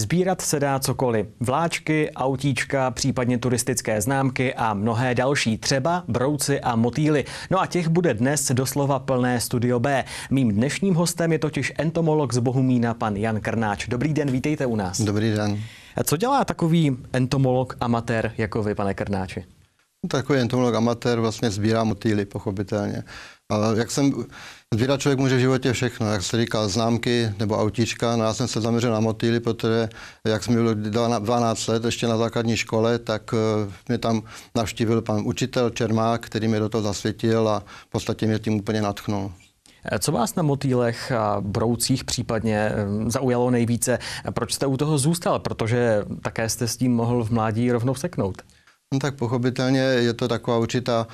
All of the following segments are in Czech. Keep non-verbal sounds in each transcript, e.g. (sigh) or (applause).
Sbírat se dá cokoliv. Vláčky, autíčka, případně turistické známky a mnohé další, třeba brouci a motýly. No a těch bude dnes doslova plné Studio B. Mým dnešním hostem je totiž entomolog z Bohumína, pan Jan Krnáč. Dobrý den, vítejte u nás. Dobrý den. A co dělá takový entomolog amatér jako vy, pane Krnáči? No, takový entomolog amatér vlastně sbírá motýly, pochopitelně. A jak jsem, sbírat člověk může v životě všechno, jak se říká, známky nebo autíčka. No já jsem se zaměřil na motýly, protože jak jsem byl 12 let ještě na základní škole, tak eh, mě tam navštívil pan učitel Čermák, který mě do toho zasvětil a v podstatě mě tím úplně natchnul. Eh, co vás na motýlech a broucích případně eh, zaujalo nejvíce? Proč jste u toho zůstal? Protože také jste s tím mohl v mládí rovnou seknout. No tak pochopitelně je to taková určitá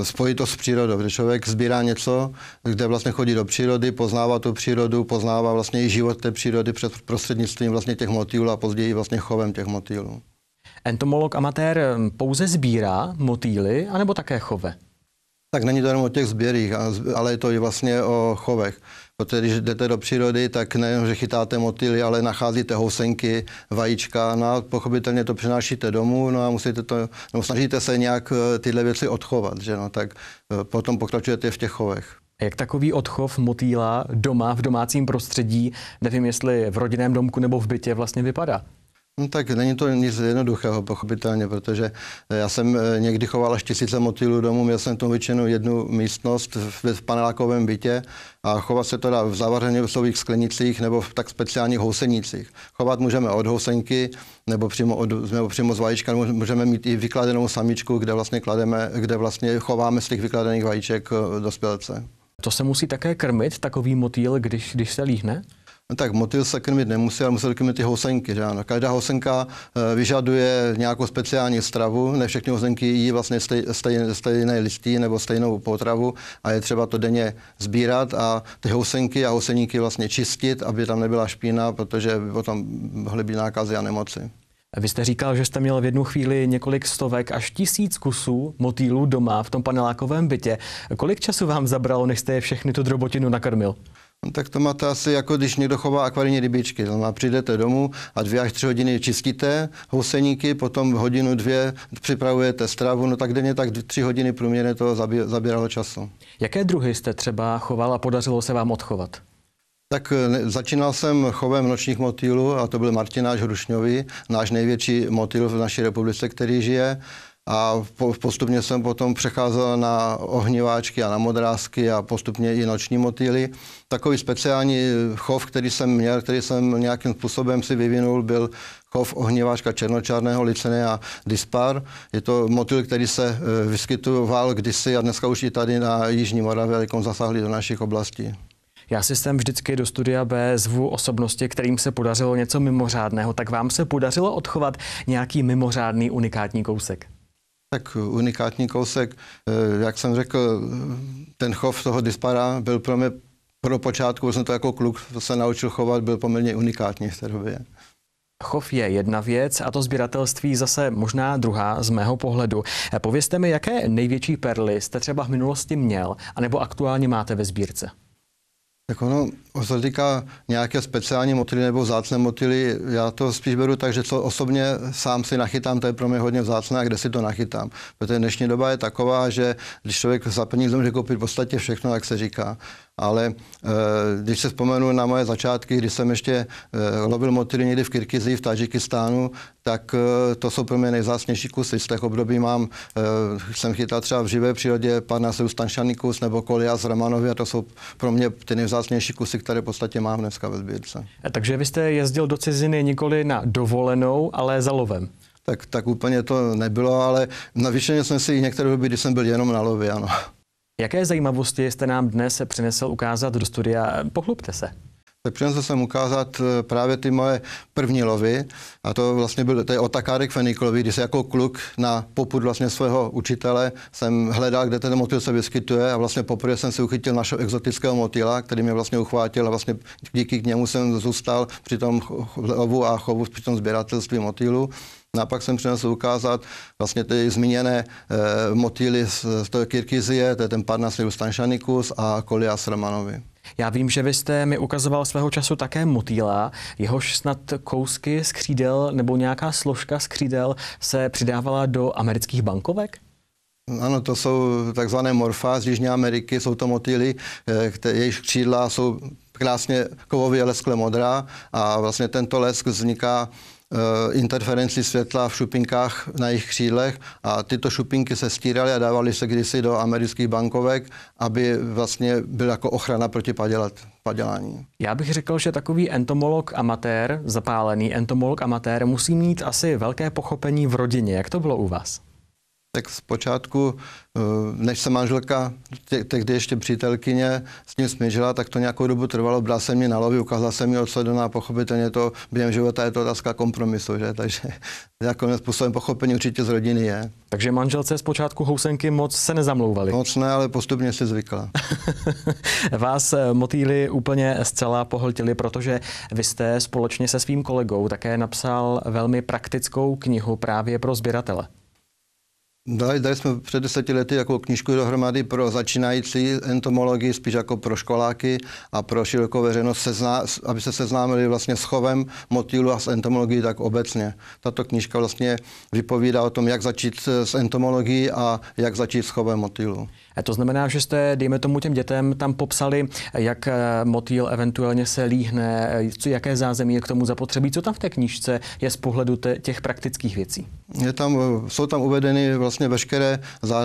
eh, spojitost s přírodou, kde člověk sbírá něco, kde vlastně chodí do přírody, poznává tu přírodu, poznává vlastně i život té přírody před prostřednictvím vlastně těch motýlů a později vlastně chovem těch motýlů. Entomolog amatér mm, pouze sbírá motýly anebo také chove? tak není to jenom o těch sběrích, ale je to i vlastně o chovech. Protože když jdete do přírody, tak nejenom, že chytáte motýly, ale nacházíte housenky, vajíčka, no a pochopitelně to přinášíte domů, no a musíte to, no snažíte se nějak eh, tyhle věci odchovat, že no, tak eh, potom pokračujete v těch chovech. Jak takový odchov motýla doma v domácím prostředí, nevím jestli v rodinném domku nebo v bytě vlastně vypadá? No tak není to nic jednoduchého, pochopitelně, protože eh, já jsem eh, někdy choval až tisíce motýlů domů, měl jsem tomu většinu jednu místnost v, v panelákovém bytě a chovat se to dá v zavařenicových sklenicích nebo v tak speciálních housenicích. Chovat můžeme od housenky nebo přímo, od, nebo přímo z vajíčka, můžeme mít i vykladenou samičku, kde vlastně, klademe, kde vlastně chováme z těch vykladených vajíček eh, dospělce. To se musí také krmit, takový motýl, když, když se líhne? No tak motyl se krmit nemusí, ale musí krmit ty housenky. Že ano? Každá housenka eh, vyžaduje nějakou speciální stravu, ne všechny housenky jí vlastně stej, stej, stejné listí nebo stejnou potravu a je třeba to denně sbírat a ty housenky a houseníky vlastně čistit, aby tam nebyla špína, protože by potom mohly být nákazy a nemoci. Vy jste říkal, že jste měl v jednu chvíli několik stovek až tisíc kusů motýlů doma v tom panelákovém bytě. Kolik času vám zabralo, než jste je všechny tu drobotinu nakrmil? No, tak to máte asi jako když někdo chová akvarijní rybičky. Znamená, přijdete domů a dvě až tři hodiny čistíte houseníky, potom hodinu, dvě připravujete stravu, no tak denně tak tři hodiny průměrně to zabíralo času. Jaké druhy jste třeba choval a podařilo se vám odchovat? Tak eh, začínal jsem chovem nočních motýlů a to byl Martináš Hrušňový, náš největší motýl v naší republice, který žije a postupně jsem potom přecházel na ohniváčky a na modrásky a postupně i noční motýly. Takový speciální chov, který jsem měl, který jsem nějakým způsobem si vyvinul, byl chov ohniváčka černočárného a dispar. Je to motýl, který se e, vyskytoval kdysi a dneska už i tady na Jižní Moravě, ale zasáhli do našich oblastí. Já si jsem vždycky do studia B zvu osobnosti, kterým se podařilo něco mimořádného. Tak vám se podařilo odchovat nějaký mimořádný unikátní kousek? tak unikátní kousek. Eh, jak jsem řekl, ten chov toho dispara byl pro mě pro počátku, jsem to jako kluk se naučil chovat, byl poměrně unikátní v té době. Chov je jedna věc a to sběratelství zase možná druhá z mého pohledu. Eh, povězte mi, jaké největší perly jste třeba v minulosti měl, anebo aktuálně máte ve sbírce? Tak ono, co se týká nějaké speciální motily nebo vzácné motily, já to spíš beru tak, že co osobně sám si nachytám, to je pro mě hodně vzácné, a kde si to nachytám. Protože dnešní doba je taková, že když člověk za peníze může koupit v podstatě všechno, jak se říká ale eh, když se vzpomenu na moje začátky, když jsem ještě eh, lovil motýly někdy v Kyrgyzii, v Tadžikistánu, tak eh, to jsou pro mě nejzásnější kusy. Z těch období mám, jsem chytal třeba v živé přírodě pana Seustanšaný kus nebo Kolia z Romanovi a to jsou pro mě ty nejzásnější kusy, které v podstatě mám dneska ve sbírce. Takže vy jste jezdil do ciziny nikoli na dovolenou, ale za lovem tak, tak úplně to nebylo, ale navýšeně jsem si některé doby, když jsem byl jenom na lově, ano. Jaké zajímavosti jste nám dnes přinesl ukázat do studia? Pochlubte se. Tak přinesl jsem ukázat e, právě ty moje první lovy a to vlastně byl to je otakárek feniklový, když se jako kluk na popud vlastně svého učitele jsem hledal, kde ten motýl se vyskytuje a vlastně poprvé jsem si uchytil našeho exotického motýla, který mě vlastně uchvátil a vlastně díky k němu jsem zůstal při tom lovu a chovu, při tom sběratelství motýlu. No a pak jsem přinesl ukázat vlastně ty zmíněné eh, motýly z, z toho Kirkizie, to je ten Parnasius tanšanikus a Kolias Romanovi. Já vím, že vy jste mi ukazoval svého času také motýla, jehož snad kousky z křídel nebo nějaká složka z křídel se přidávala do amerických bankovek? Ano, to jsou takzvané morfa z Jižní Ameriky, jsou to motýly, eh, jejich křídla jsou krásně kovově leskle modrá a vlastně tento lesk vzniká Eh, interferenci světla v šupinkách na jejich křídlech a tyto šupinky se stíraly a dávaly se kdysi do amerických bankovek, aby vlastně byla jako ochrana proti padělat, padělání. Já bych řekl, že takový entomolog amatér, zapálený entomolog amatér, musí mít asi velké pochopení v rodině. Jak to bylo u vás? tak zpočátku, eh, než se manželka, tehdy ještě přítelkyně, s ním směřila, tak to nějakou dobu trvalo, brala se mě na lovi, ukázala se mi odsledaná, no pochopitelně to během života je to otázka kompromisu, že? (laughs) takže jako způsobem pochopení určitě z rodiny je. Takže manželce zpočátku housenky moc se nezamlouvaly? Moc ne, ale postupně si zvykla. (laughs) Vás eh, motýly úplně zcela pohltily, protože vy jste společně se svým kolegou také napsal velmi praktickou knihu právě pro sběratele. Dali, dali jsme před deseti lety jako knížku dohromady pro začínající entomology, spíš jako pro školáky a pro širokou veřejnost, sezná, aby se seznámili vlastně s chovem motýlu a s entomologií tak obecně. Tato knížka vlastně vypovídá o tom, jak začít s entomologií a jak začít s chovem motýlu. To znamená, že jste, dejme tomu těm dětem, tam popsali, jak eh, motýl eventuálně se líhne, eh, co, jaké zázemí je k tomu zapotřebí, co tam v té knížce je z pohledu těch praktických věcí. Je tam, eh, jsou tam uvedeny vlastně veškeré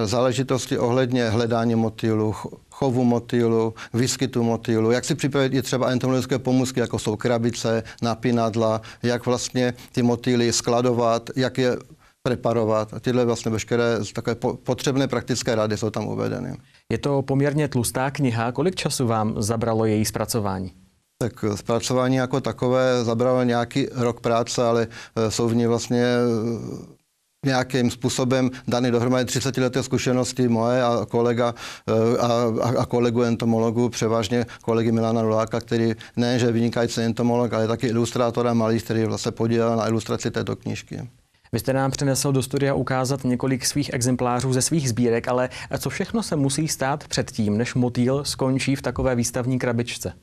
záležitosti ohledně hledání motýlu, chovu motýlu, výskytu motýlu, jak si připravit i třeba entomologické pomůcky, jako jsou krabice, napínadla, jak vlastně ty motýly skladovat, jak je preparovat. A tyhle vlastně veškeré takové potřebné praktické rady jsou tam uvedeny. Je to poměrně tlustá kniha. Kolik času vám zabralo její zpracování? Tak eh, zpracování jako takové zabralo nějaký rok práce, ale eh, jsou v ní vlastně eh, nějakým způsobem dany dohromady 30 leté zkušenosti moje a kolega a, a kolegu entomologu, převážně kolegy Milana Ruláka, který nejenže vynikající entomolog, ale taky ilustrátor a malíř, který vlastně podílel na ilustraci této knížky. Vy jste nám přinesl do studia ukázat několik svých exemplářů ze svých sbírek, ale co všechno se musí stát předtím, než motýl skončí v takové výstavní krabičce?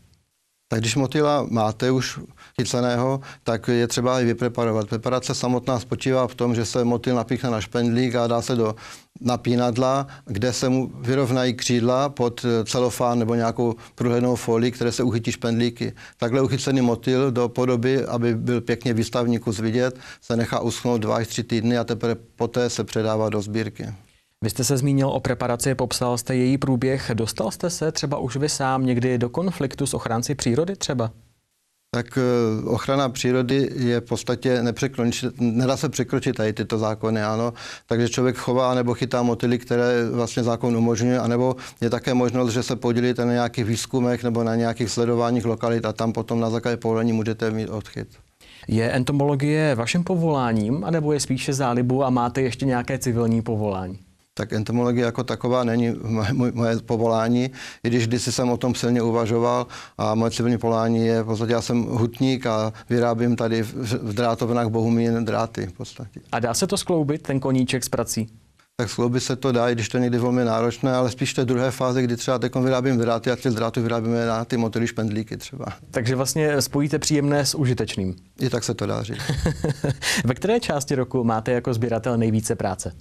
Tak když motýla máte už chyceného, tak je třeba i vypreparovat. Preparace samotná spočívá v tom, že se motýl napíchne na špendlík a dá se do napínadla, kde se mu vyrovnají křídla pod eh, celofán nebo nějakou průhlednou folii, které se uchytí špendlíky. Takhle uchycený motýl do podoby, aby byl pěkně výstavníku zvidět, se nechá uschnout dva až tři týdny a teprve poté se předává do sbírky. Vy jste se zmínil o preparaci, popsal jste její průběh. Dostal jste se třeba už vy sám někdy do konfliktu s ochránci přírody třeba? Tak eh, ochrana přírody je v podstatě nedá se překročit tady tyto zákony, ano. Takže člověk chová nebo chytá motily, které vlastně zákon umožňuje, anebo je také možnost, že se podílíte na nějakých výzkumech nebo na nějakých sledováních lokalit a tam potom na základě povolení můžete mít odchyt. Je entomologie vaším povoláním, anebo je spíše zálibu a máte ještě nějaké civilní povolání? tak entomologie jako taková není moje povolání, i když kdysi jsem o tom silně uvažoval a moje civilní povolání je, v podstatě já jsem hutník a vyrábím tady v drátovnách Bohumín dráty v podstatě. A dá se to skloubit, ten koníček s prací? tak skloubit se to dá, i když to někdy velmi náročné, ale spíš té druhé fáze, kdy třeba teď vyrábím dráty a ty dráty vyrábíme na ty motory špendlíky třeba. Takže vlastně spojíte příjemné s užitečným. I tak se to dá říct. (laughs) Ve které části roku máte jako sběratel nejvíce práce?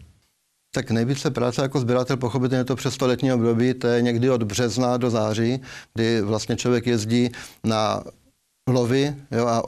tak nejvíce práce jako sběratel pochopitelně to přes to letní období, to je někdy od března do září, kdy vlastně člověk jezdí na lovy jo, a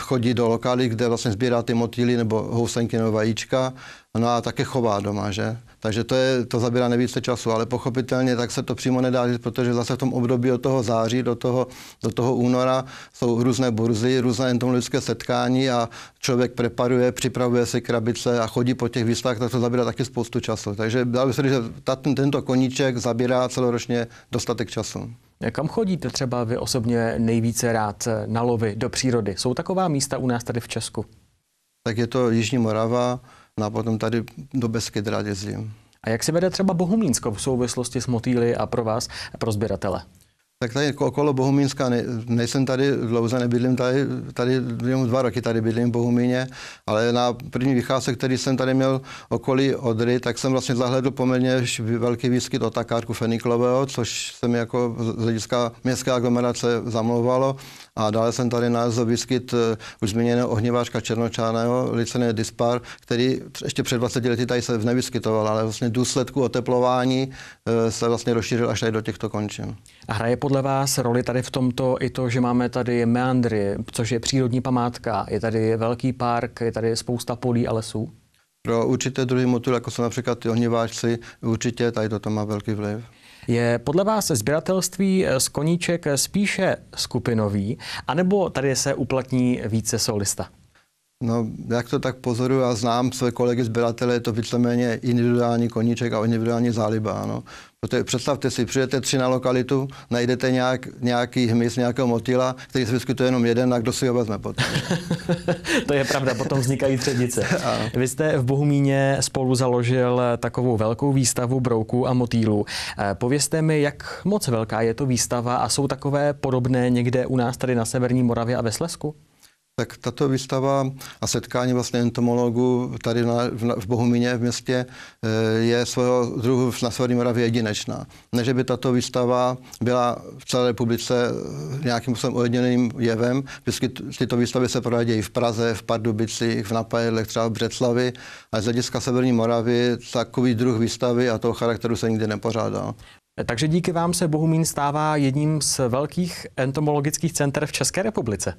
chodí do lokály, kde vlastně sbírá ty motýly nebo housenky nebo vajíčka, no a také chová doma, že? Takže to, je, to zabírá nejvíce času, ale pochopitelně tak se to přímo nedá říct, protože zase v tom období od toho září do toho, do toho února jsou různé burzy, různé entomologické setkání a člověk preparuje, připravuje si krabice a chodí po těch výstavách, tak to zabírá taky spoustu času. Takže dá by se říct, že tato, tento koníček zabírá celoročně dostatek času. Kam chodíte třeba vy osobně nejvíce rád na lovy, do přírody? Jsou taková místa u nás tady v Česku? Tak je to Jižní Morava no a potom tady do Beskyd rád jezdím. A jak se vede třeba Bohumínsko v souvislosti s motýly a pro vás, pro sběratele? Tak tady okolo Bohumínska, ne, nejsem tady dlouze, nebydlím tady, tady jenom dva roky tady bydlím v Bohumíně, ale na první vycházek, který jsem tady měl okolí Odry, tak jsem vlastně zahledl poměrně velký výskyt otakárku feniklového, což se mi jako z hlediska městské aglomerace zamlouvalo. A dále jsem tady nalezl výskyt eh, už zmíněného ohněváčka černočáného, licené dispar, který ještě před 20 lety tady se nevyskytoval, ale vlastně důsledku oteplování eh, se vlastně rozšířil až tady do těchto končin. A hraje podle vás roli tady v tomto i to, že máme tady meandry, což je přírodní památka, je tady velký park, je tady spousta polí a lesů? Pro určité druhy motýlů, jako jsou například ty ohniváčci, určitě tady toto má velký vliv. Je podle vás sběratelství z koníček spíše skupinový, anebo tady se uplatní více solista? No, jak to tak pozoruju a znám své kolegy sběratele, je to víceméně individuální koníček a individuální záliba. Ano. Protože představte si, přijete tři na lokalitu, najdete nějak, nějaký hmyz, nějakého motýla, který se vyskytuje jenom jeden, a kdo si ho vezme potom. (laughs) to je pravda, potom vznikají třednice. (laughs) Vy jste v Bohumíně spolu založil takovou velkou výstavu brouků a motýlů. Eh, povězte mi, jak moc velká je to výstava a jsou takové podobné někde u nás tady na Severní Moravě a ve Slesku? tak tato výstava a setkání vlastně entomologů tady na, v, v Bohumíně v městě eh, je svého druhu na Severní Moravě jedinečná. Ne, že by tato výstava byla v celé republice eh, nějakým způsobem ojedinělým jevem. Vždycky tyto výstavy se provádějí v Praze, v Pardubicích, v Napajelech, třeba v Břeclavi, A z hlediska Severní Moravy takový druh výstavy a toho charakteru se nikdy nepořádal. Takže díky vám se Bohumín stává jedním z velkých entomologických center v České republice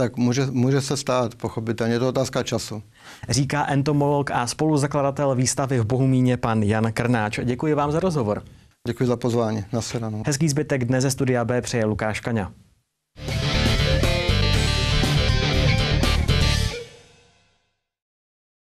tak může, může se stát, pochopitelně, je to otázka času. Říká entomolog a spoluzakladatel výstavy v Bohumíně pan Jan Krnáč. Děkuji vám za rozhovor. Děkuji za pozvání. Nasledanou. Hezký zbytek dnes ze studia B přeje Lukáš Kaňa.